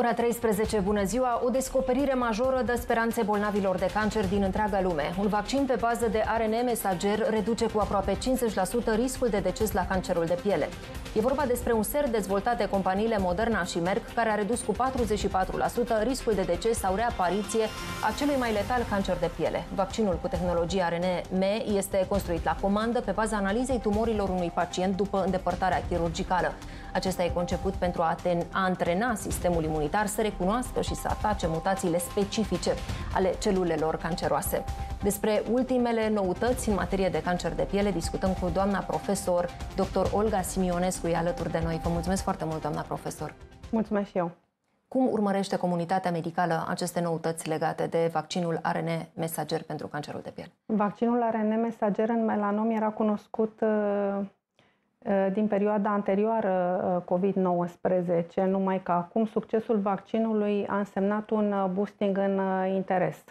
Ora 13, bună ziua! O descoperire majoră dă speranțe bolnavilor de cancer din întreaga lume. Un vaccin pe bază de ARN mesager reduce cu aproape 50% riscul de deces la cancerul de piele. E vorba despre un ser dezvoltat de companiile Moderna și Merck, care a redus cu 44% riscul de deces sau reapariție a celui mai letal cancer de piele. Vaccinul cu tehnologie ARN-M este construit la comandă pe baza analizei tumorilor unui pacient după îndepărtarea chirurgicală. Acesta e conceput pentru a antrena sistemul imunitar să recunoască și să atace mutațiile specifice ale celulelor canceroase. Despre ultimele noutăți în materie de cancer de piele discutăm cu doamna profesor dr. Olga Simionescu, e alături de noi. Vă mulțumesc foarte mult, doamna profesor. Mulțumesc și eu. Cum urmărește comunitatea medicală aceste noutăți legate de vaccinul ARN mesager pentru cancerul de piele? Vaccinul ARN mesager în melanom era cunoscut uh, Eh, din perioada anterioară eh, COVID-19, numai că acum succesul vaccinului a însemnat un eh, boosting în interes.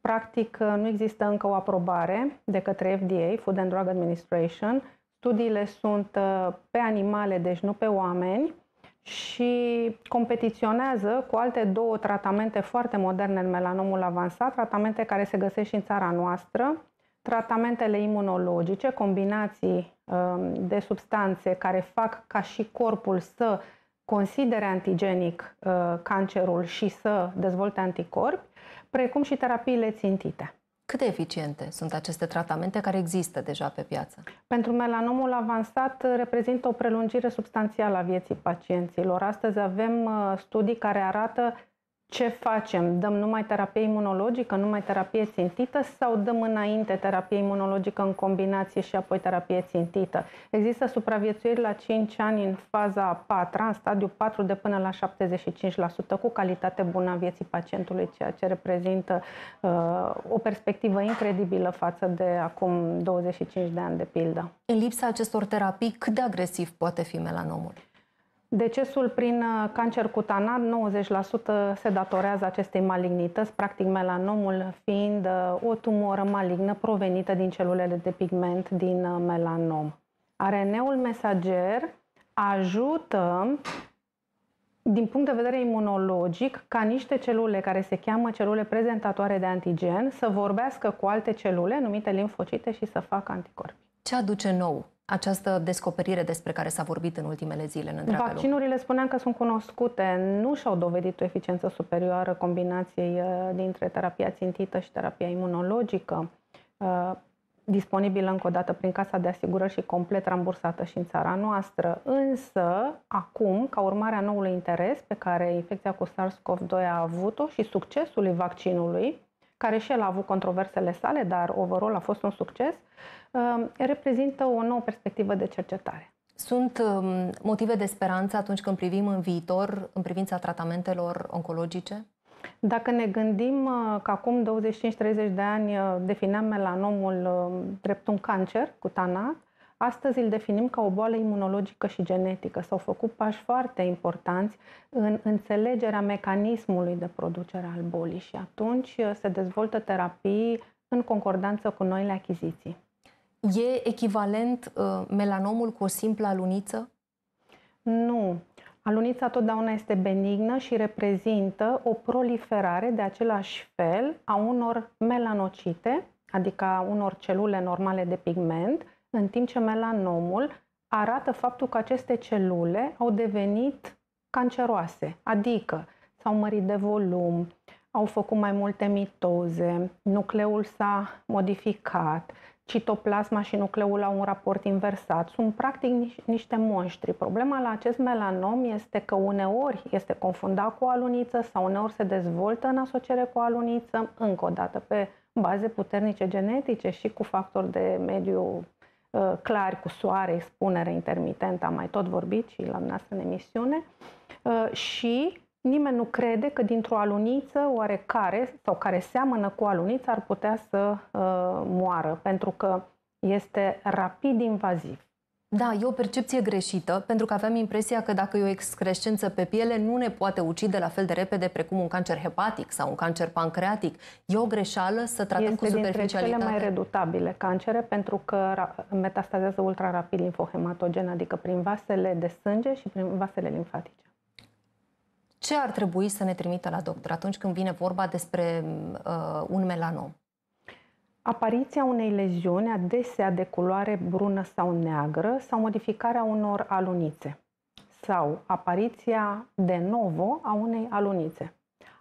Practic, nu există încă o aprobare de către FDA, Food and Drug Administration. Studiile sunt pe animale, deci nu pe oameni, și competiționează cu alte două tratamente foarte moderne în melanomul avansat, tratamente care se găsesc și în țara noastră, tratamentele imunologice, combinații um, de substanțe care fac ca și corpul să considere antigenic uh, cancerul și să dezvolte anticorpi, precum și terapiile țintite. Cât de eficiente sunt aceste tratamente care există deja pe piață? Pentru melanomul avansat uh, reprezintă o prelungire substanțială a vieții pacienților. Astăzi avem uh, studii care arată ce facem? Dăm numai terapie imunologică, numai terapie țintită sau dăm înainte terapie imunologică în combinație și apoi terapie țintită? Există supraviețuiri la 5 ani în faza 4, în stadiu 4 de până la 75% cu calitate bună a vieții pacientului, ceea ce reprezintă uh, o perspectivă incredibilă față de acum 25 de ani de pildă. În lipsa acestor terapii, cât de agresiv poate fi melanomul? Decesul prin uh, cancer cutanat, 90% se datorează acestei malignități, practic melanomul fiind uh, o tumoră malignă provenită din celulele de pigment din uh, melanom. ARN-ul mesager ajută din punct de vedere imunologic, ca niște celule care se cheamă celule prezentatoare de antigen să vorbească cu alte celule numite limfocite, și să facă anticorpi. Ce aduce nou această descoperire despre care s-a vorbit în ultimele zile în întreaga Vaccinurile lume. spuneam că sunt cunoscute, nu și-au dovedit o eficiență superioară combinației uh, dintre terapia țintită și terapia imunologică, uh, disponibilă încă o dată prin Casa de Asigurări și complet rambursată și în țara noastră. Însă, acum, ca urmare a noului interes pe care infecția cu SARS-CoV-2 a avut-o și succesului vaccinului, care și el a avut controversele sale, dar overall a fost un succes, um, reprezintă o nouă perspectivă de cercetare. Sunt um, motive de speranță atunci când privim în viitor în privința tratamentelor oncologice? Dacă ne gândim uh, că acum 25-30 de ani uh, defineam melanomul um, drept un cancer cutanat, Astăzi îl definim ca o boală imunologică și genetică. S-au făcut pași foarte importanți în înțelegerea mecanismului de producere al bolii și atunci uh, se dezvoltă terapii în concordanță cu noile achiziții. E echivalent uh, melanomul cu o simplă aluniță? Nu. Alunița totdeauna este benignă și reprezintă o proliferare de același fel a unor melanocite, adică a unor celule normale de pigment, în timp ce melanomul arată faptul că aceste celule au devenit canceroase, adică s-au mărit de volum, au făcut mai multe mitoze, nucleul s-a modificat, citoplasma și nucleul au un raport inversat. Sunt practic niște monștri. Problema la acest melanom este că uneori este confundat cu o aluniță sau uneori se dezvoltă în asociere cu o aluniță, încă o dată pe baze puternice genetice și cu factori de mediu Uh, clari, cu soare, expunere intermitentă, am mai tot vorbit și la dumneavoastră în emisiune, uh, și nimeni nu crede că dintr-o aluniță oarecare sau care seamănă cu aluniță ar putea să uh, moară, pentru că este rapid invaziv. Da, e o percepție greșită, pentru că avem impresia că dacă e o excrescență pe piele, nu ne poate ucide la fel de repede precum un cancer hepatic sau un cancer pancreatic. E o greșeală să tratăm este cu superficialitate. Este cele mai redutabile cancere, pentru că metastazează ultrarapid linfohematogen, adică prin vasele de sânge și prin vasele limfatice ce ar trebui să ne trimită la doctor atunci când vine vorba despre uh, un melanom? apariția unei leziuni, adesea de culoare brună sau neagră, sau modificarea unor alunițe, sau apariția de novo a unei alunițe.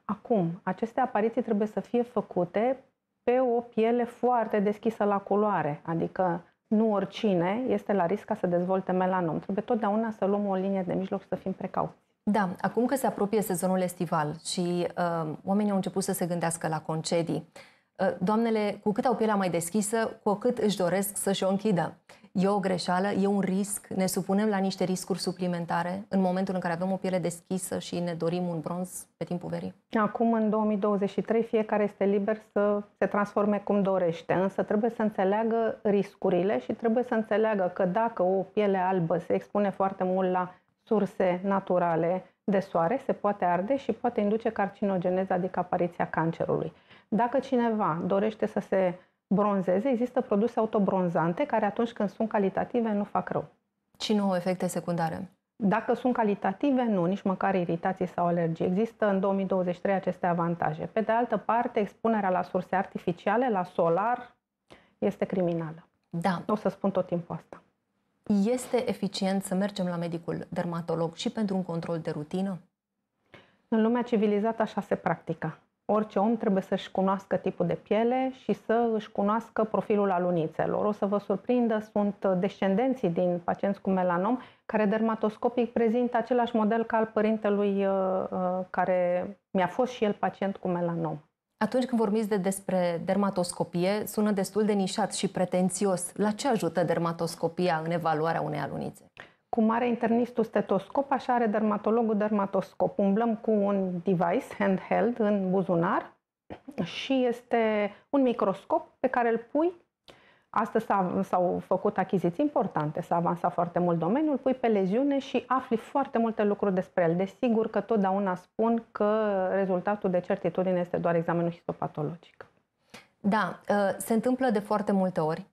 Acum, aceste apariții trebuie să fie făcute pe o piele foarte deschisă la culoare, adică nu oricine este la risc ca să dezvolte melanom. Trebuie totdeauna să luăm o linie de mijloc să fim precauți. Da, acum că se apropie sezonul estival și uh, oamenii au început să se gândească la concedii, uh, Ă, doamnele, cu cât au pielea mai deschisă, cu cât își doresc să-și o închidă. E o greșeală, e un risc, ne supunem la niște riscuri suplimentare în momentul în care avem o piele deschisă și ne dorim un bronz pe timpul verii. Acum, în 2023, fiecare este liber să se transforme cum dorește, însă trebuie să înțeleagă riscurile și trebuie să înțeleagă că dacă o piele albă se expune foarte mult la surse naturale de soare, se poate arde și poate induce carcinogeneza, adică apariția cancerului. Dacă cineva dorește să se bronzeze, există produse autobronzante care atunci când sunt calitative nu fac rău. Și nu au efecte secundare. Dacă sunt calitative, nu, nici măcar iritații sau alergii. Există în 2023 aceste avantaje. Pe de altă parte, expunerea la surse artificiale, la solar, este criminală. Da. O să spun tot timpul asta. Este eficient să mergem la medicul dermatolog și pentru un control de rutină? În lumea civilizată așa se practică orice om trebuie să-și cunoască tipul de piele și să își cunoască profilul alunițelor. O să vă surprindă, sunt descendenții din pacienți cu melanom care dermatoscopic prezintă același model ca al părintelui uh, uh, care mi-a fost și el pacient cu melanom. Atunci când vorbiți de despre dermatoscopie, sună destul de nișat și pretențios. La ce ajută dermatoscopia în evaluarea unei alunițe? Uh, cum are internistul stetoscop, așa are dermatologul dermatoscop. Umblăm cu un device handheld în buzunar și este un microscop pe care îl pui. Astăzi s-au făcut achiziții importante, s-a avansat foarte mult domeniul, pui pe leziune și afli foarte multe lucruri despre el. Desigur că totdeauna spun că rezultatul de certitudine este doar examenul histopatologic. Da, ă, se întâmplă de foarte multe ori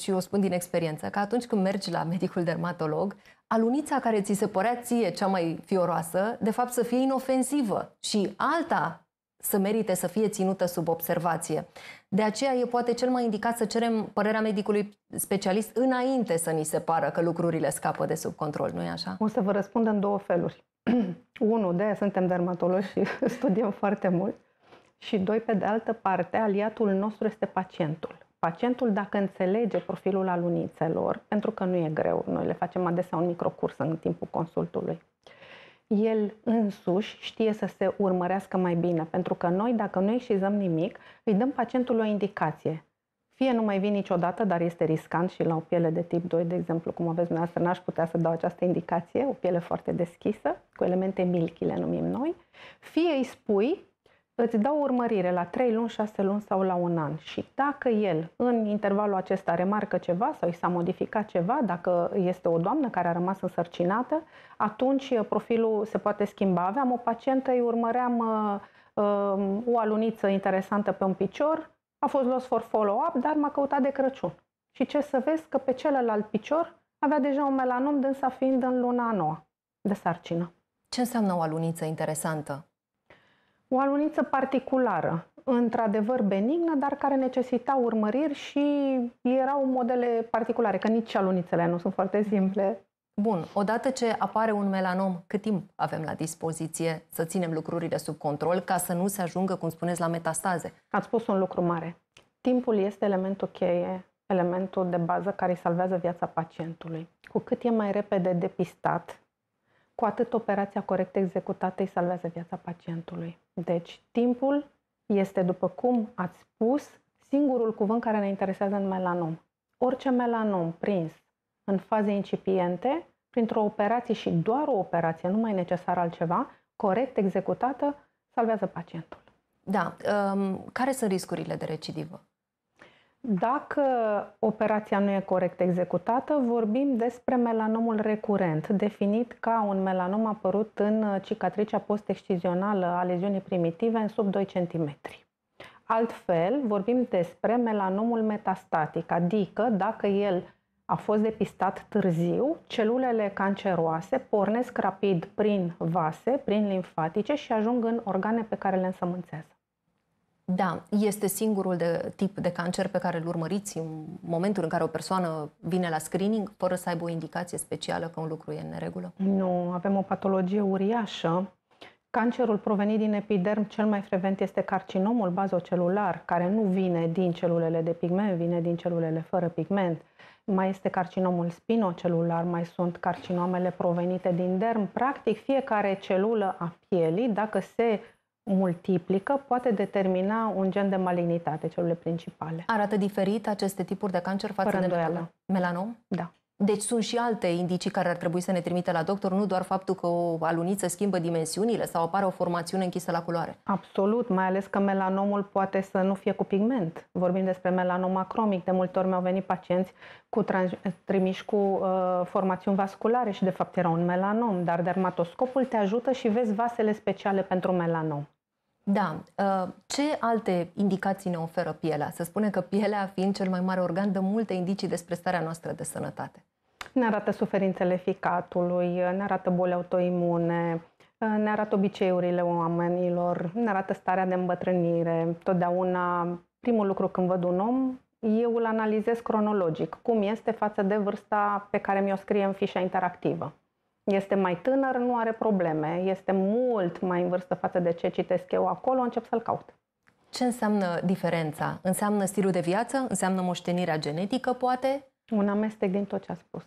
și o spun din experiență, că atunci când mergi la medicul dermatolog, alunița care ți se părea ție cea mai fioroasă, de fapt să fie inofensivă și alta să merite să fie ținută sub observație. De aceea e poate cel mai indicat să cerem părerea medicului specialist înainte să ni se pară că lucrurile scapă de sub control, nu-i așa? O să vă răspund în două feluri. Unu, de suntem dermatologi și studiem foarte mult. Și doi, pe de altă parte, aliatul nostru este pacientul pacientul dacă înțelege profilul alunițelor, pentru că nu e greu, noi le facem adesea un microcurs în timpul consultului. El însuși știe să se urmărească mai bine, pentru că noi, dacă nu exizăm nimic, îi dăm pacientului o indicație. Fie nu mai vin niciodată, dar este riscant și la o piele de tip 2, de exemplu, cum aveți dumneavoastră, n-aș putea să dau această indicație, o piele foarte deschisă, cu elemente milchile numim noi. Fie îi spui îți dau urmărire la 3 luni, 6 luni sau la un an și dacă el în intervalul acesta remarcă ceva sau i s-a modificat ceva, dacă este o doamnă care a rămas însărcinată, atunci uh, profilul se poate schimba. Aveam o pacientă, îi urmăream uh, uh, o aluniță interesantă pe un picior, a fost los for follow-up, dar m-a căutat de Crăciun. Și ce să vezi că pe celălalt picior avea deja un melanom, dânsa fiind în luna a noua de sarcină. Ce înseamnă o aluniță interesantă? o aluniță particulară, într-adevăr benignă, dar care necesita urmăriri și erau modele particulare, că nici alunițele nu sunt foarte simple. Bun, odată ce apare un melanom, cât timp avem la dispoziție să ținem lucrurile sub control ca să nu se ajungă, cum spuneți, la metastaze? Ați spus un lucru mare. Timpul este elementul cheie, elementul de bază care salvează viața pacientului. Cu cât e mai repede depistat, cu atât operația corect executată îi salvează viața pacientului. Deci, timpul este, după cum ați spus, singurul cuvânt care ne interesează în melanom. Orice melanom prins în faze incipiente, printr-o operație și doar o operație, nu mai necesar altceva, corect executată, salvează pacientul. Da. Um, care sunt riscurile de recidivă? Dacă operația nu e corect executată, vorbim despre melanomul recurent, definit ca un melanom apărut în cicatricea postexcizională a leziunii primitive în sub 2 cm. Altfel, vorbim despre melanomul metastatic, adică dacă el a fost depistat târziu, celulele canceroase pornesc rapid prin vase, prin limfatice și ajung în organe pe care le însămânțează. Da, este singurul de tip de cancer pe care îl urmăriți în momentul în care o persoană vine la screening fără să aibă o indicație specială că un lucru e în neregulă? Nu, avem o patologie uriașă. Cancerul provenit din epiderm cel mai frecvent este carcinomul bazocelular, care nu vine din celulele de pigment, vine din celulele fără pigment. Mai este carcinomul spinocelular, mai sunt carcinomele provenite din derm. Practic, fiecare celulă a pielii, dacă se multiplică poate determina un gen de malignitate, celule principale. Arată diferit aceste tipuri de cancer față Fără de melanom? Da. Deci sunt și alte indicii care ar trebui să ne trimite la doctor, nu doar faptul că o aluniță schimbă dimensiunile sau apare o formațiune închisă la culoare. Absolut, mai ales că melanomul poate să nu fie cu pigment. Vorbim despre melanoma cromic. De multe ori mi-au venit pacienți cu trans- trimiși cu uh, formațiuni vasculare și de fapt era un melanom, dar dermatoscopul te ajută și vezi vasele speciale pentru melanom. Da. Uh, ce alte indicații ne oferă pielea? Să spune că pielea, fiind cel mai mare organ, dă multe indicii despre starea noastră de sănătate. Ne arată suferințele ficatului, ne arată boli autoimune, ne arată obiceiurile oamenilor, ne arată starea de îmbătrânire. Totdeauna, primul lucru când văd un om, eu îl analizez cronologic, cum este față de vârsta pe care mi-o scrie în fișa interactivă. Este mai tânăr, nu are probleme, este mult mai în vârstă față de ce citesc eu acolo, încep să-l caut. Ce înseamnă diferența? Înseamnă stilul de viață? Înseamnă moștenirea genetică, poate? Un amestec din tot ce a spus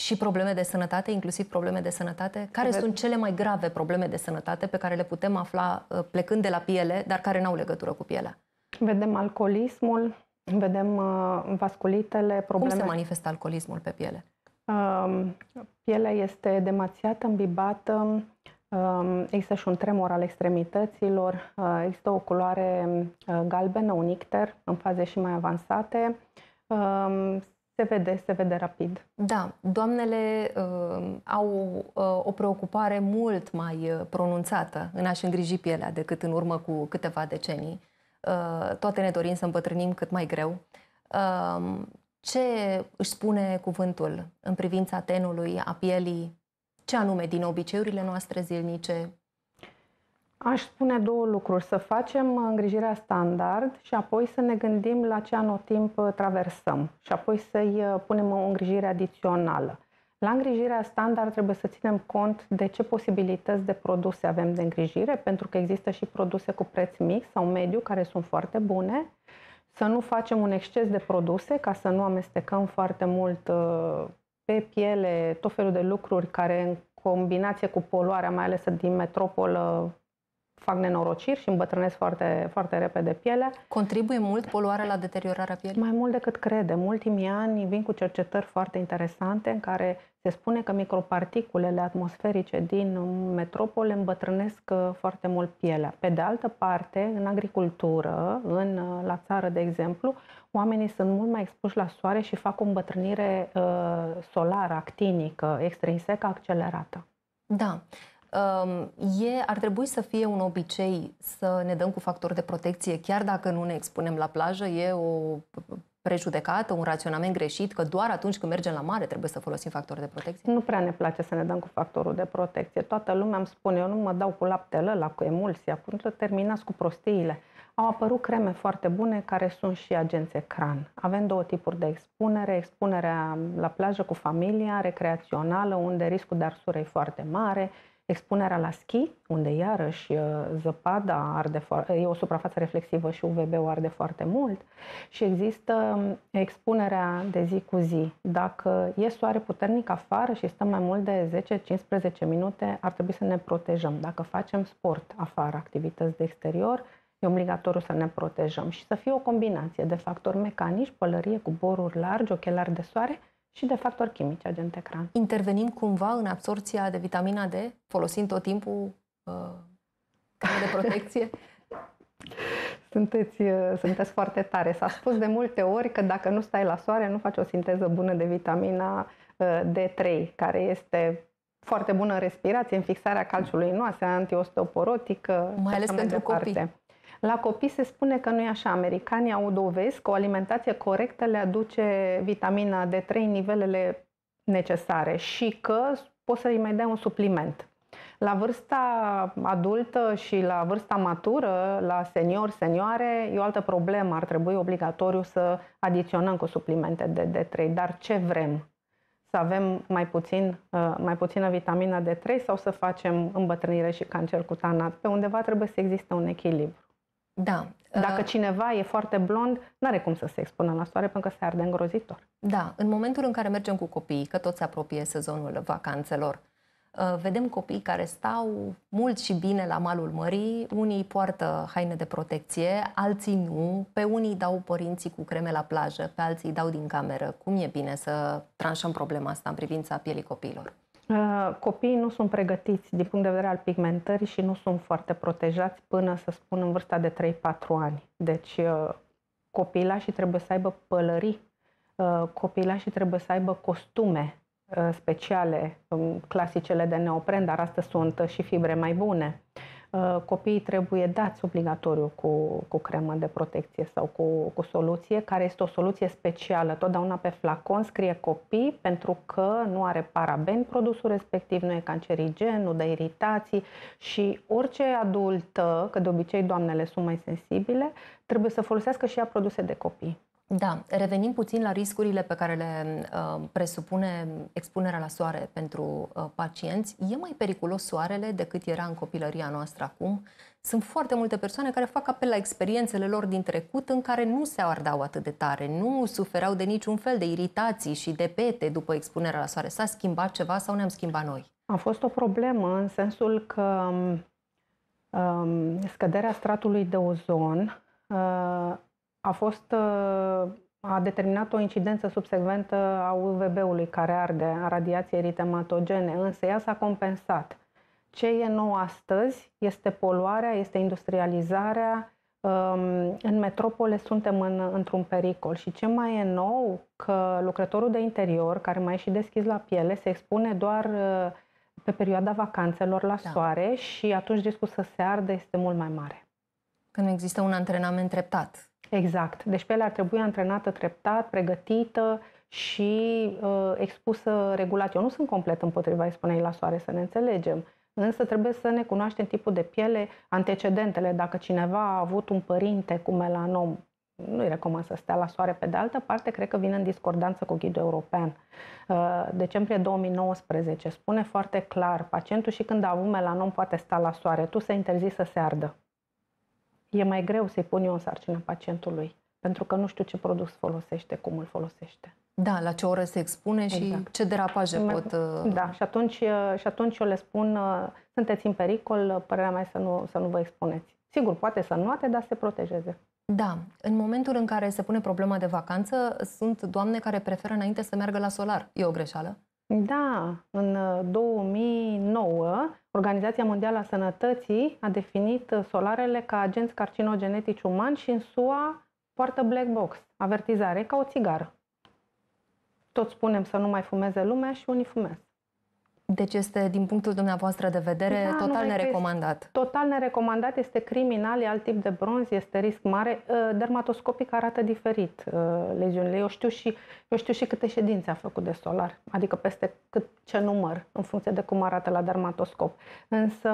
și probleme de sănătate, inclusiv probleme de sănătate? Care sunt cele mai grave probleme de sănătate pe care le putem afla uh, plecând de la piele, dar care n-au legătură cu pielea? Vedem alcoolismul, vedem uh, vasculitele, probleme... Cum se manifestă alcoolismul pe piele? Um, pielea este demațiată, îmbibată, um, există și un tremor al extremităților, uh, există o culoare galbenă, un icter, în faze și mai avansate, um, se vede, se vede rapid. Da, doamnele uh, au uh, o preocupare mult mai uh, pronunțată în a-și îngriji pielea decât în urmă cu câteva decenii. Uh, toate ne dorim să îmbătrânim cât mai greu. Uh, ce își spune cuvântul în privința tenului, a pielii, ce anume din obiceiurile noastre zilnice, Aș spune două lucruri. Să facem îngrijirea standard și apoi să ne gândim la ce anotimp uh, traversăm și apoi să-i uh, punem o îngrijire adițională. La îngrijirea standard trebuie să ținem cont de ce posibilități de produse avem de îngrijire, pentru că există și produse cu preț mic sau mediu care sunt foarte bune. Să nu facem un exces de produse ca să nu amestecăm foarte mult uh, pe piele tot felul de lucruri care în combinație cu poluarea, mai ales din metropolă, fac nenorociri și îmbătrânesc foarte, foarte repede pielea. Contribuie mult poluarea la deteriorarea pielii? Mai mult decât În Ultimii ani vin cu cercetări foarte interesante în care se spune că microparticulele atmosferice din metropole îmbătrânesc uh, foarte mult pielea. Pe de altă parte, în agricultură, în, uh, la țară, de exemplu, oamenii sunt mult mai expuși la soare și fac o îmbătrânire uh, solară, actinică, extrinsecă, accelerată. Da. E, ar trebui să fie un obicei să ne dăm cu factor de protecție, chiar dacă nu ne expunem la plajă, e o prejudecată, un raționament greșit, că doar atunci când mergem la mare trebuie să folosim factor de protecție? Nu prea ne place să ne dăm cu factorul de protecție. Toată lumea îmi spune, eu nu mă dau cu laptele la cu emulsia, să terminați cu prostiile. Au apărut creme foarte bune care sunt și agenți ecran. Avem două tipuri de expunere. Expunerea la plajă cu familia, recreațională, unde riscul de arsură e foarte mare, Expunerea la schi, unde iarăși uh, zăpada arde e o suprafață reflexivă și UVB-ul arde foarte mult și există um, expunerea de zi cu zi. Dacă e soare puternic afară și stăm mai mult de 10-15 minute, ar trebui să ne protejăm. Dacă facem sport afară, activități de exterior, e obligatoriu să ne protejăm și să fie o combinație de factori mecanici, pălărie cu boruri largi, ochelari de soare – și de factori chimici agent ecran. Intervenim cumva în absorția de vitamina D, folosind tot timpul uh, de protecție? sunteți, uh, sunteți foarte tare. S-a spus de multe ori că dacă nu stai la soare, nu faci o sinteză bună de vitamina uh, D3, care este foarte bună în respirație, în fixarea calciului în oase, antiosteoporotică. Mai ales pentru departe. copii. La copii se spune că nu e așa. Americanii au dovezi că o alimentație corectă le aduce vitamina D3 în nivelele necesare și că poți să i mai dai un supliment. La vârsta adultă și la vârsta matură, la senior, senioare, e o altă problemă. Ar trebui obligatoriu să adiționăm cu suplimente de D3. Dar ce vrem? Să avem mai, puțin, uh, mai puțină vitamina D3 sau să facem îmbătrânire și cancer cutanat? Pe undeva trebuie să existe un echilibru. Da. Dacă uh, cineva e foarte blond, nu are cum să se expună la soare pentru că se arde îngrozitor. Da, în momentul în care mergem cu copiii, că tot se apropie sezonul vacanțelor, uh, vedem copii care stau mult și bine la malul mării, unii poartă haine de protecție, alții nu, pe unii dau părinții cu creme la plajă, pe alții dau din cameră. Cum e bine să tranșăm problema asta în privința pielii copiilor? Uh, copiii nu sunt pregătiți din punct de vedere al pigmentării și nu sunt foarte protejați până, să spun, în vârsta de 3-4 ani. Deci uh, copilașii trebuie să aibă pălării, uh, copilașii trebuie să aibă costume speciale, um, clasicele de neopren, dar astea sunt și fibre mai bune. Uh, copiii trebuie dați obligatoriu cu, cu cremă de protecție sau cu, cu soluție, care este o soluție specială. Totdeauna pe flacon scrie copii pentru că nu are paraben produsul respectiv, nu e cancerigen, nu dă iritații și orice adultă, că de obicei doamnele sunt mai sensibile, trebuie să folosească și ea produse de copii. Da, revenim puțin la riscurile pe care le uh, presupune expunerea la soare pentru uh, pacienți. E mai periculos soarele decât era în copilăria noastră acum? Sunt foarte multe persoane care fac apel la experiențele lor din trecut în care nu se ardau atât de tare, nu suferau de niciun fel de iritații și de pete după expunerea la soare. S-a schimbat ceva sau ne-am schimbat noi? A fost o problemă în sensul că um, um scăderea stratului de ozon uh, a fost uh, a determinat o incidență subsecventă a UVB-ului care arde, a radiației eritematogene, însă ea s-a compensat. Ce e nou astăzi este poluarea, este industrializarea, um, în metropole suntem în, într-un pericol și ce mai e nou că lucrătorul de interior, care mai e și deschis la piele, se expune doar uh, pe perioada vacanțelor la da. soare și atunci riscul să se ardă este mult mai mare. Când există un antrenament treptat, Exact. Deci pielea ar trebui antrenată treptat, pregătită și uh, expusă regulat. Eu nu sunt complet împotriva expunerii la soare, să ne înțelegem. Însă trebuie să ne cunoaștem tipul de piele, antecedentele. Dacă cineva a avut un părinte cu melanom, nu-i recomand să stea la soare. Pe de altă parte, cred că vine în discordanță cu ghidul european. Uh, decembrie 2019 spune foarte clar, pacientul și când a avut melanom poate sta la soare, tu se interzi să se ardă e mai greu să-i pun eu în sarcină pacientului, pentru că nu știu ce produs folosește, cum îl folosește. Da, la ce oră se expune și exact. ce derapaje mai, pot... Uh, da, și atunci, uh, și atunci eu le spun, uh, sunteți în pericol, părerea mea să nu, să nu vă expuneți. Sigur, poate să nuate, dar se protejeze. Da, în momentul în care se pune problema de vacanță, sunt doamne care preferă înainte să meargă la solar. E o greșeală? Da, în 2009 Organizația Mondială a Sănătății a definit uh, solarele ca agenți carcinogenetici umani și în SUA poartă black box, avertizare, ca o țigară. Toți spunem să nu mai fumeze lumea și unii fumează. Deci este, din punctul dumneavoastră de vedere, da, total nerecomandat. Total nerecomandat, este criminal, e alt tip de bronz, este risc mare. Ă, dermatoscopic arată diferit ă, leziunile. Eu știu și, eu știu și câte ședințe a făcut de solar, adică peste cât, ce număr, în funcție de cum arată la dermatoscop. Însă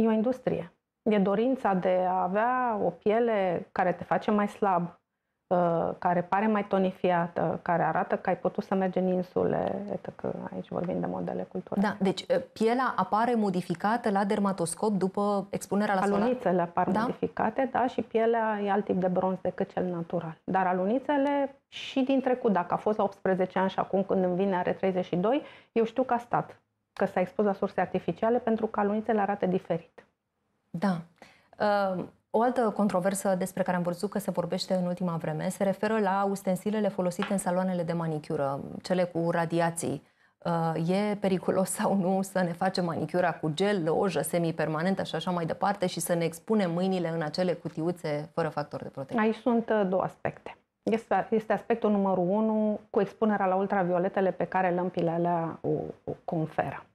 e o industrie. E dorința de a avea o piele care te face mai slab, Uh, care pare mai tonifiată, care arată că ai putut să mergi în insule, că Aici vorbim de modele culturale. Da, deci uh, pielea apare modificată la dermatoscop după expunerea la soare. Alunițele apar da? modificate, da, și pielea e alt tip de bronz decât cel natural. Dar alunițele și din trecut, dacă a fost la 18 ani și acum când îmi vine are 32, eu știu că a stat, că s-a expus la surse artificiale pentru că alunițele arată diferit. Da. Uh o altă controversă despre care am văzut că se vorbește în ultima vreme se referă la ustensilele folosite în saloanele de manicură, cele cu radiații. Uh, e periculos sau nu să ne facem manicura cu gel, ojă semipermanentă și așa mai departe și să ne expunem mâinile în acele cutiuțe fără factor de protecție? Aici sunt uh, două aspecte. Este, aspectul numărul unu cu expunerea la ultravioletele pe care lămpile alea o conferă.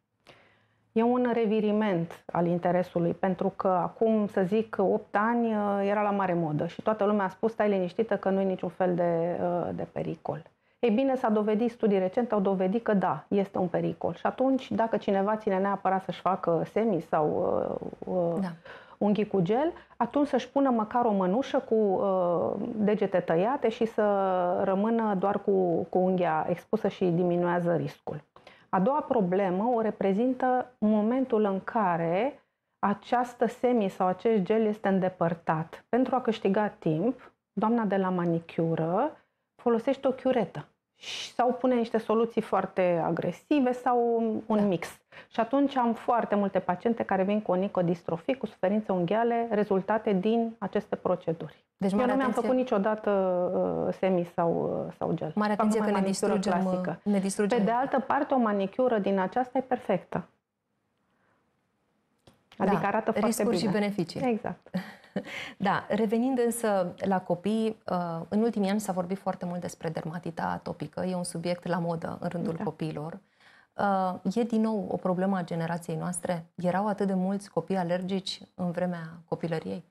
E un reviriment al interesului, pentru că acum, să zic, 8 ani uh, era la mare modă și toată lumea a spus, stai liniștită că nu e niciun fel de, uh, de pericol. Ei bine, s-a dovedit, studii recente au dovedit că da, este un pericol. Și atunci, dacă cineva ține neapărat să-și facă semi sau uh, uh da. unghii cu gel, atunci să-și pună măcar o mănușă cu uh, degete tăiate și să rămână doar cu, cu unghia expusă și diminuează riscul. A doua problemă o reprezintă momentul în care această semi sau acest gel este îndepărtat. Pentru a câștiga timp, doamna de la manicură folosește o chiuretă sau pune niște soluții foarte agresive sau un da. mix. Și atunci am foarte multe paciente care vin cu o nicodistrofie, cu suferințe unghiale, rezultate din aceste proceduri. Deci, Eu nu mi-am făcut niciodată uh, semi sau, uh, sau gel. Mare atenție că ne distrugem, uh, ne distrugem. Pe de altă parte, o manicură din aceasta e perfectă. Da, adică da, arată foarte bine. și beneficii. Exact. da, revenind însă la copii, uh, în ultimii ani s-a vorbit foarte mult despre dermatita atopică. E un subiect la modă în rândul da. copiilor. Uh, e din nou o problemă a generației noastre? Erau atât de mulți copii alergici în vremea copilăriei?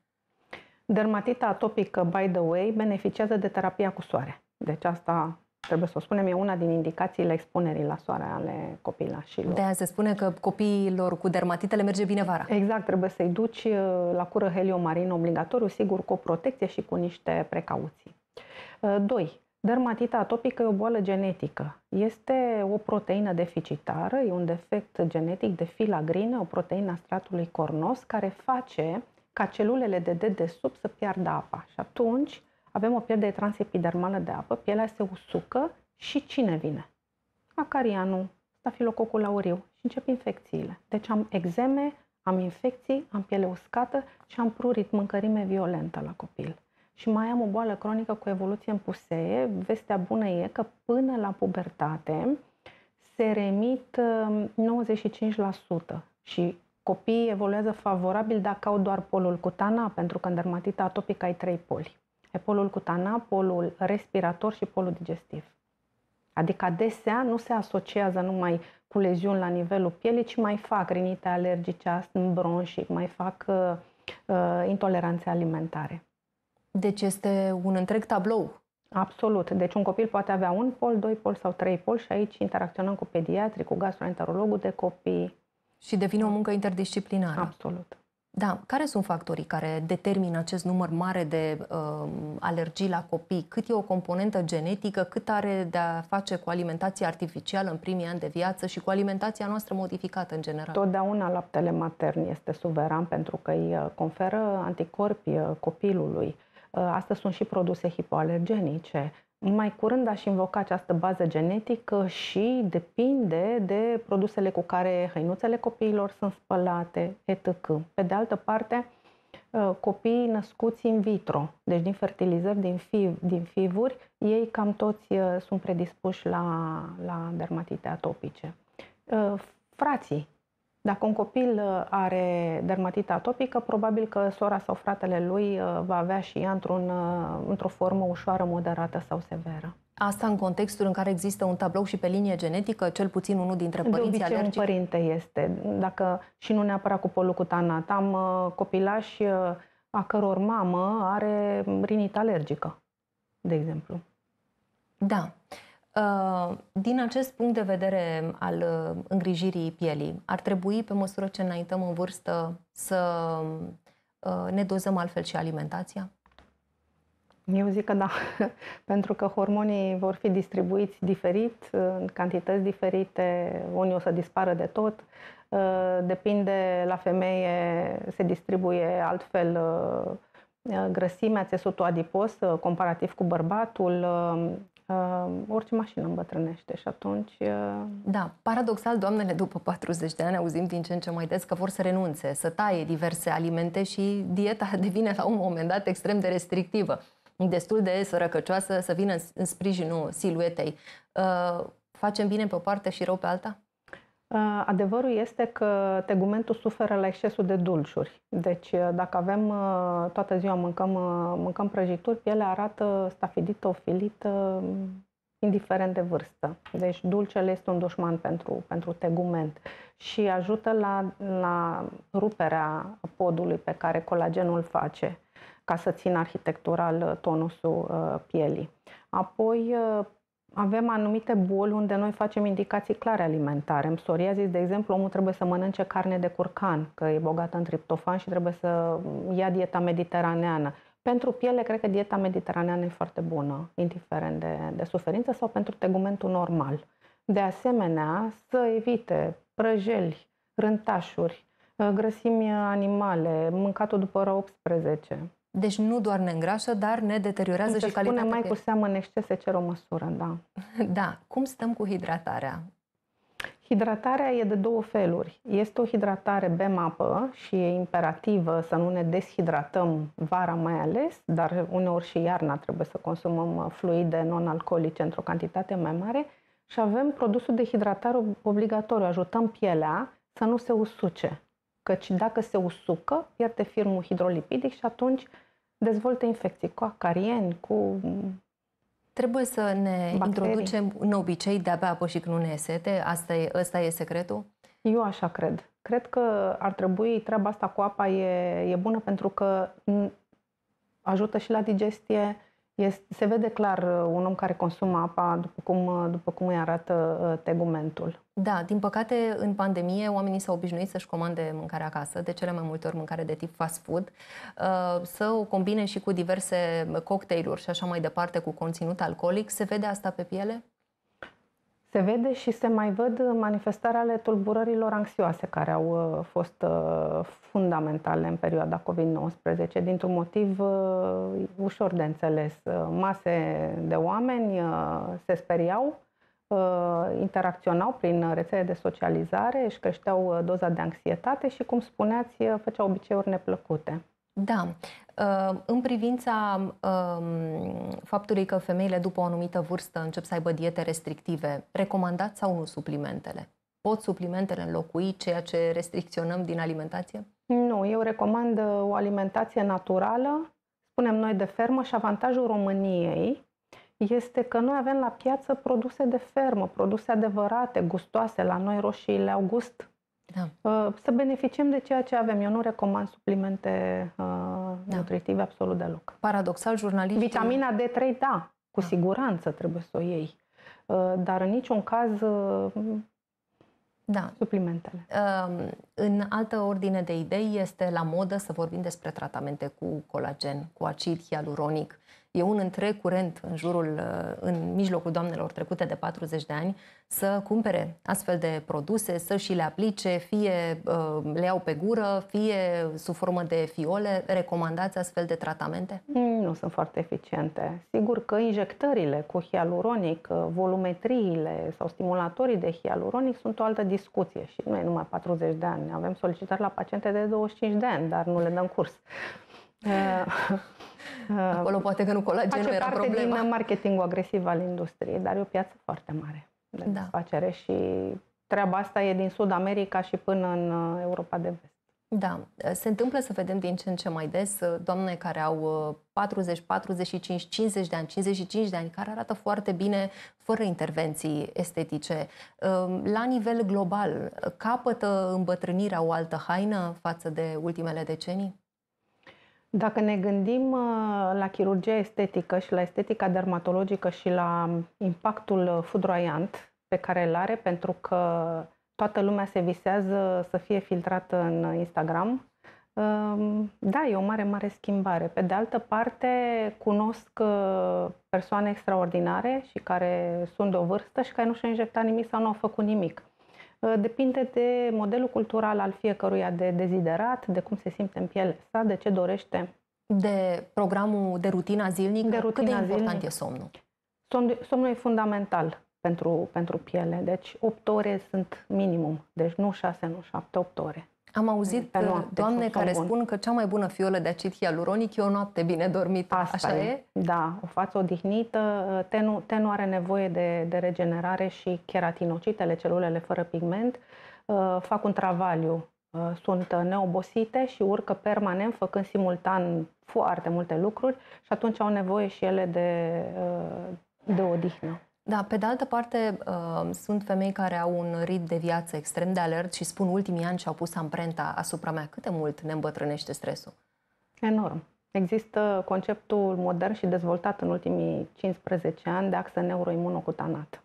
Dermatita atopică, by the way, beneficiază de terapia cu soare. Deci asta trebuie să o spunem, e una din indicațiile expunerii la soare ale copilașilor. De aia se spune că copiilor cu dermatitele merge bine vara. Exact, trebuie să-i duci uh, la cură heliomarin obligatoriu, sigur, cu o protecție și cu niște precauții. 2. Uh, dermatita atopică e o boală genetică. Este o proteină deficitară, e un defect genetic de filagrină, o proteină a stratului cornos, care face ca celulele de dedesubt să piardă apa. Și atunci avem o pierdere transepidermală de apă, pielea se usucă și cine vine? Acarianul, stafilococul auriu și încep infecțiile. Deci am exeme, am infecții, am piele uscată și am prurit, mâncărime violentă la copil. Și mai am o boală cronică cu evoluție în pusee. Vestea bună e că până la pubertate se remit 95% și copiii evoluează favorabil dacă au doar polul cutana, pentru că în dermatita atopică ai trei poli pe polul cutana, polul respirator și polul digestiv. Adică adesea nu se asociază numai cu leziuni la nivelul pielii, ci mai fac rinite alergice, astm bronșii, mai fac uh, uh, intoleranțe alimentare. Deci este un întreg tablou. Absolut. Deci un copil poate avea un pol, doi pol sau trei pol și aici interacționăm cu pediatri, cu gastroenterologul de copii. Și devine o muncă interdisciplinară. Absolut. Da, care sunt factorii care determină acest număr mare de uh, alergii la copii? Cât e o componentă genetică, cât are de a face cu alimentația artificială în primii ani de viață și cu alimentația noastră modificată în general? Totdeauna laptele matern este suveran pentru că îi uh, conferă anticorpi uh, copilului. Uh, Astăzi sunt și produse hipoalergenice, mai curând aș invoca această bază genetică și depinde de produsele cu care hăinuțele copiilor sunt spălate, etc. Pe de altă parte, ă, copiii născuți in vitro, deci din fertilizări, din, fiv, din fivuri, ei cam toți ă, sunt predispuși la, la dermatite atopice. Ă, frații dacă un copil uh, are dermatită atopică, probabil că sora sau fratele lui uh, va avea și ea într-un, uh, într-o formă ușoară, moderată sau severă. Asta în contextul în care există un tablou și pe linie genetică, cel puțin unul dintre părinții De obicei, alergici? un părinte este, dacă și nu neapărat cu polucutanat. Am copilași a căror mamă are rinită alergică, de exemplu. Da. Uh, din acest punct de vedere al uh, îngrijirii pielii, ar trebui, pe măsură ce înaintăm în vârstă, să uh, ne dozăm altfel și alimentația? Eu zic că da, pentru că hormonii vor fi distribuiți diferit, în cantități diferite, unii o să dispară de tot. Depinde la femeie, se distribuie altfel grăsimea, țesutul adipos, comparativ cu bărbatul, uh, orice mașină îmbătrânește și atunci... Uh... Da, paradoxal, doamnele după 40 de ani auzim din ce în ce mai des că vor să renunțe, să taie diverse alimente și dieta devine la un moment dat extrem de restrictivă, destul de sărăcăcioasă să vină în sprijinul siluetei. Uh, facem bine pe o parte și rău pe alta? Uh, adevărul este că tegumentul suferă la excesul de dulciuri. Deci uh, dacă avem uh, toată ziua mâncăm, mâncăm prăjituri, pielea arată stafidită, ofilită, indiferent de vârstă. Deci dulcele este un dușman pentru, pentru tegument și ajută la, la ruperea podului pe care colagenul face ca să țină arhitectural tonusul pielii. Apoi avem anumite boli unde noi facem indicații clare alimentare. În psoriazis, de exemplu, omul trebuie să mănânce carne de curcan, că e bogată în triptofan și trebuie să ia dieta mediteraneană. Pentru piele, cred că dieta mediteraneană e foarte bună, indiferent de, de suferință sau pentru tegumentul normal. De asemenea, să evite prăjeli, rântașuri, uh, grăsimi animale, mâncatul după ora 18. Deci nu doar ne îngrașă, dar ne deteriorează Cum și calitatea spune mai pe... cu seamă în exces se cer o măsură, da. Da. Cum stăm cu hidratarea? Hidratarea e de două feluri. Este o hidratare bem apă și e imperativă să nu ne deshidratăm vara mai ales, dar uneori și iarna trebuie să consumăm uh, fluide non-alcoolice într-o cantitate mai mare și avem produsul de hidratare obligatoriu. Ajutăm pielea să nu se usuce căci dacă se usucă, pierde firmul hidrolipidic și atunci dezvoltă infecții cu acarieni, cu Trebuie să ne bacterii. introducem în obicei de-abia apă și când nu ne e sete? Asta e, asta e secretul? Eu așa cred. Cred că ar trebui, treaba asta cu apa e, e bună pentru că ajută și la digestie, este, se vede clar uh, un om care consumă apa după cum, uh, după cum îi arată uh, tegumentul. Da, din păcate, în pandemie, oamenii s-au obișnuit să-și comande mâncare acasă, de cele mai multe ori mâncare de tip fast food, să o combine și cu diverse cocktailuri și așa mai departe, cu conținut alcoolic. Se vede asta pe piele? Se vede și se mai văd manifestarea ale tulburărilor anxioase care au uh, fost uh, fundamentale în perioada COVID-19 dintr-un motiv uh, ușor de înțeles. Mase de oameni se speriau, interacționau prin rețele de socializare, își creșteau doza de anxietate și, cum spuneați, făceau obiceiuri neplăcute. Da. Ehm, în privința ehm, faptului că femeile după o anumită vârstă încep să aibă diete restrictive, recomandați sau nu suplimentele? Pot suplimentele înlocui ceea ce restricționăm din alimentație? Nu, eu recomand uh, o alimentație naturală, spunem noi de fermă și avantajul României este că noi avem la piață produse de fermă, produse adevărate, gustoase. La noi roșiile au gust da. Uh, să beneficiem de ceea ce avem. Eu nu recomand suplimente uh, da. nutritive absolut deloc. Paradoxal, jurnalist. Vitamina D3, da, cu da. siguranță trebuie să o iei. Uh, dar în niciun caz da. suplimentele. În altă ordine de idei este la modă să vorbim despre tratamente cu colagen, cu acid hialuronic e un întreg curent în jurul, uh, în mijlocul doamnelor trecute de 40 de ani să cumpere astfel de produse, să și le aplice, fie uh, le iau pe gură, fie sub formă de fiole. Recomandați astfel de tratamente? Mm, nu sunt foarte eficiente. Sigur că injectările cu hialuronic, uh, volumetriile sau stimulatorii de hialuronic sunt o altă discuție și nu e numai 40 de ani. Avem solicitări la paciente de 25 de ani, dar nu le dăm curs. Uh, Acolo poate că nu colagenul era parte problema. din marketingul agresiv al industriei, dar e o piață foarte mare de da. desfacere și treaba asta e din Sud America și până în uh, Europa de Vest. Da, uh, se întâmplă să vedem din ce în ce mai des doamne care au 40, 45, 50 de ani, 55 de ani, care arată foarte bine fără intervenții estetice. La nivel global, capătă îmbătrânirea o altă haină față de ultimele decenii? Dacă ne gândim uh, la chirurgia estetică și la estetica dermatologică și la impactul uh, fudroiant pe care îl are, pentru că toată lumea se visează să fie filtrată în Instagram, um, da, e o mare, mare schimbare. Pe de altă parte, cunosc uh, persoane extraordinare și care sunt de o vârstă și care nu și-au injectat nimic sau nu au făcut nimic. Uh, depinde de modelul cultural al fiecăruia de deziderat, de cum se simte în pielea sa, de ce dorește. De programul, de rutina zilnică, de rutina cât de important zilnic. e somnul? somnul e fundamental pentru, pentru piele, deci 8 ore sunt minimum, deci nu 6, nu 7, 8 ore. Am auzit pe noapte, doamne care bun. spun că cea mai bună fiolă de acid hialuronic e o noapte bine dormită. Asta Așa e? e? Da, o față odihnită. Tenul, tenul are nevoie de, de regenerare și keratinocitele, celulele fără pigment, uh, fac un travaliu. Uh, sunt neobosite și urcă permanent, făcând simultan foarte multe lucruri și atunci au nevoie și ele de, uh, de odihnă. Da, pe de altă parte, uh, sunt femei care au un rit de viață extrem de alert și spun ultimii ani și-au pus amprenta asupra mea. Cât de mult ne îmbătrânește stresul? Enorm. Există conceptul modern și dezvoltat în ultimii 15 ani de axă neuroimunocutanat.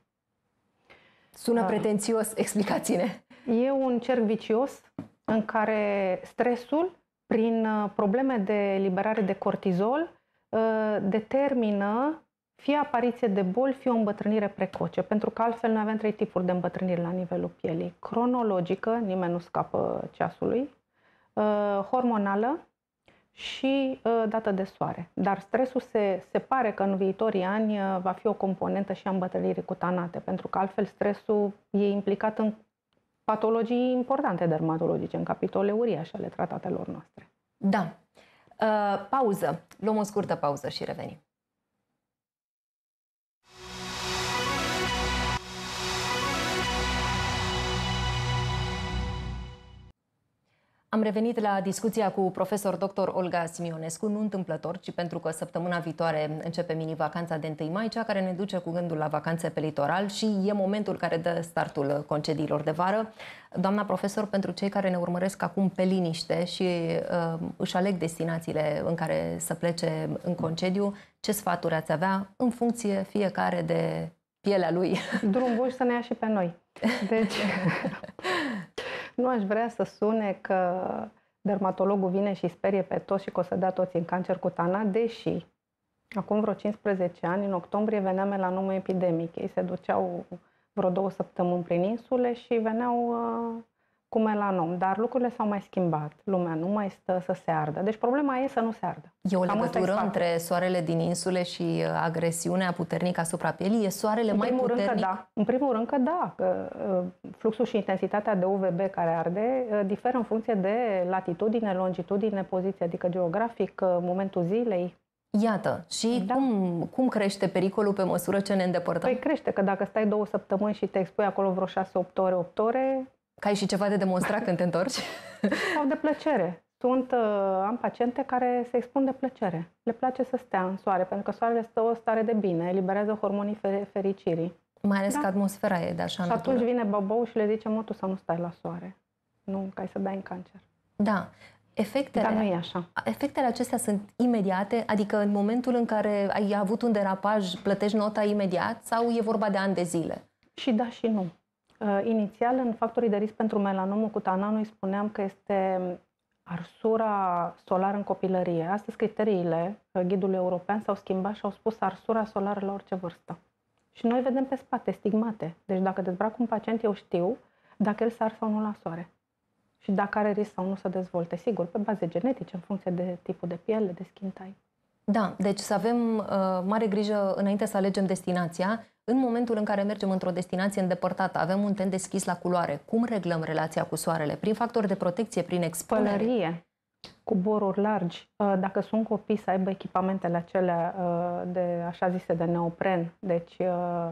Sună uh, pretențios, explicați-ne. E un cerc vicios în care stresul, prin uh, probleme de liberare de cortizol, uh, determină fie apariție de boli, fie o îmbătrânire precoce, pentru că altfel noi avem trei tipuri de îmbătrâniri la nivelul pielii. Cronologică, nimeni nu scapă ceasului, uh, hormonală și uh, dată de soare. Dar stresul se, se pare că în viitorii ani uh, va fi o componentă și a îmbătrânirii cutanate, pentru că altfel stresul e implicat în patologii importante dermatologice, în capitole uriașe ale tratatelor noastre. Da. Uh, pauză. Luăm o scurtă pauză și revenim. Am revenit la discuția cu profesor dr. Olga Simionescu, nu întâmplător, ci pentru că săptămâna viitoare începe mini-vacanța de 1 mai, cea care ne duce cu gândul la vacanțe pe litoral și e momentul care dă startul concediilor de vară. Doamna profesor, pentru cei care ne urmăresc acum pe liniște și uh, își aleg destinațiile în care să plece în concediu, ce sfaturi ați avea în funcție fiecare de pielea lui? Drumul să ne ia și pe noi. Deci, nu aș vrea să sune că dermatologul vine și sperie pe toți și că o să dea toți în cancer cutana, deși acum vreo 15 ani, în octombrie, la melanomă epidemic. Ei se duceau vreo două săptămâni prin insule și veneau uh, cu melanom, dar lucrurile s-au mai schimbat. Lumea nu mai stă să se ardă. Deci problema e să nu se ardă. E o legătură între soarele din insule și uh, agresiunea puternică asupra pielii? E soarele mai puternic? Rând că da. În primul rând că da. Că, uh, fluxul și intensitatea de UVB care arde uh, diferă în funcție de latitudine, longitudine, poziție, adică geografic, momentul zilei, Iată, și da. cum, cum crește pericolul pe măsură ce ne îndepărtăm? Păi crește, că dacă stai două săptămâni și te expui acolo vreo 6-8 ore, 8 ore, ca ai și ceva de demonstrat când te întorci? Sau de plăcere. Sunt, uh, am paciente care se expun de plăcere. Le place să stea în soare, pentru că soarele stă o stare de bine, eliberează hormonii fericirii. Mai ales da? că atmosfera e de așa Și natură. atunci vine bobou și le zice, mă, tu să nu stai la soare. Nu, ca să dai în cancer. Da. Efectele, Dar nu e așa. efectele acestea sunt imediate? Adică în momentul în care ai avut un derapaj, plătești nota imediat sau e vorba de ani de zile? Și da și nu. Uh, inițial, în factorii de risc pentru melanomul noi spuneam că este arsura solară în copilărie. Astăzi, criteriile uh, ghidului european s-au schimbat și au spus arsura solară la orice vârstă. Și noi vedem pe spate stigmate. Deci dacă dezbrac un pacient, eu știu dacă el s-ar sau nu la soare. Și dacă are risc sau nu să dezvolte, sigur, pe baze genetice, în funcție de tipul de piele, de skin type. Da, deci să avem uh, mare grijă înainte să alegem destinația în momentul în care mergem într-o destinație îndepărtată, avem un ten deschis la culoare, cum reglăm relația cu soarele? Prin factori de protecție, prin expunere? Pălărie, cu boruri largi. Uh, dacă sunt copii, să aibă echipamentele acelea uh, de așa zise de neopren. Deci uh,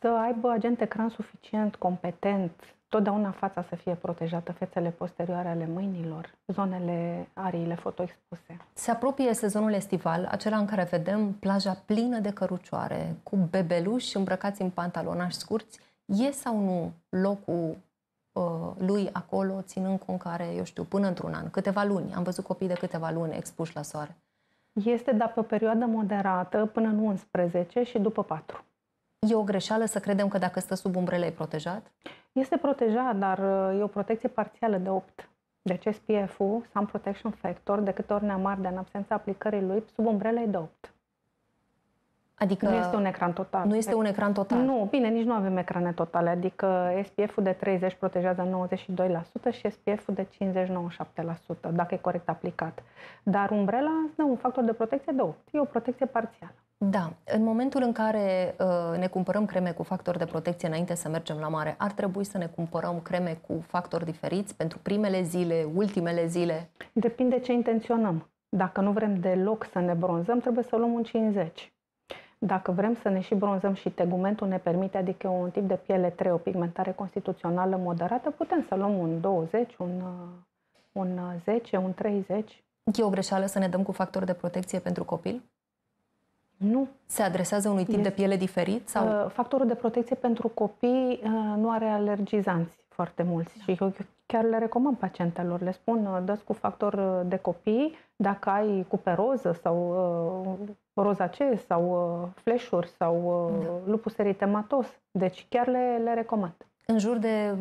să aibă agent ecran suficient, competent, totdeauna fața să fie protejată, fețele posterioare ale mâinilor, zonele, ariile fotoexpuse. Se apropie sezonul estival, acela în care vedem plaja plină de cărucioare, cu bebeluși îmbrăcați în pantalonași scurți. E sau nu locul uh, lui acolo, ținând cu care, eu știu, până într-un an, câteva luni. Am văzut copii de câteva luni expuși la soare. Este, dar pe o perioadă moderată, până în 11 și după 4. E o greșeală să credem că dacă stă sub umbrele e protejat? Este protejat, dar uh, e o protecție parțială de 8. Deci SPF-ul, Sun Protection Factor, de câte ori ne amar de în absența aplicării lui, sub umbrela e de 8. Adică nu este un ecran total. Nu este un ecran total. Nu, bine, nici nu avem ecrane totale. Adică SPF-ul de 30 protejează 92% și SPF-ul de 50-97%, dacă e corect aplicat. Dar umbrela îți dă un factor de protecție de 8. E o protecție parțială. Da. În momentul în care uh, ne cumpărăm creme cu factor de protecție înainte să mergem la mare, ar trebui să ne cumpărăm creme cu factori diferiți pentru primele zile, ultimele zile? Depinde ce intenționăm. Dacă nu vrem deloc să ne bronzăm, trebuie să luăm un 50 dacă vrem să ne și bronzăm și tegumentul ne permite, adică un tip de piele 3, o pigmentare constituțională moderată, putem să luăm un 20, un, uh, un 10, uh, un 30. E o greșeală să ne dăm cu factor de protecție pentru copil? Nu. Se adresează unui tip este... de piele diferit? sau? Uh, factorul de protecție pentru copii nu are alergizanți foarte mulți da. și eu chiar le recomand pacientelor. Le spun, dă cu factor de copii, dacă ai peroză sau rozacee sau uh, fleșuri sau uh, da. lupus eritematos, Deci chiar le, le recomand. În jur de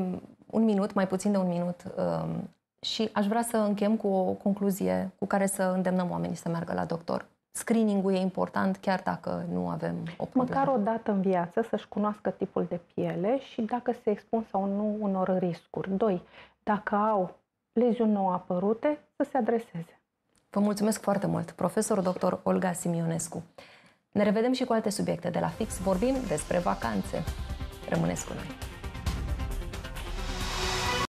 un minut, mai puțin de un minut, um, și aș vrea să închem cu o concluzie cu care să îndemnăm oamenii să meargă la doctor. Screening-ul e important chiar dacă nu avem o problemă. Măcar o dată în viață să-și cunoască tipul de piele și dacă se expun sau nu unor riscuri. Doi, dacă au leziuni nou apărute, să se adreseze. Vă mulțumesc foarte mult, profesor dr. Olga Simionescu. Ne revedem și cu alte subiecte de la Fix. Vorbim despre vacanțe. Rămâneți cu noi!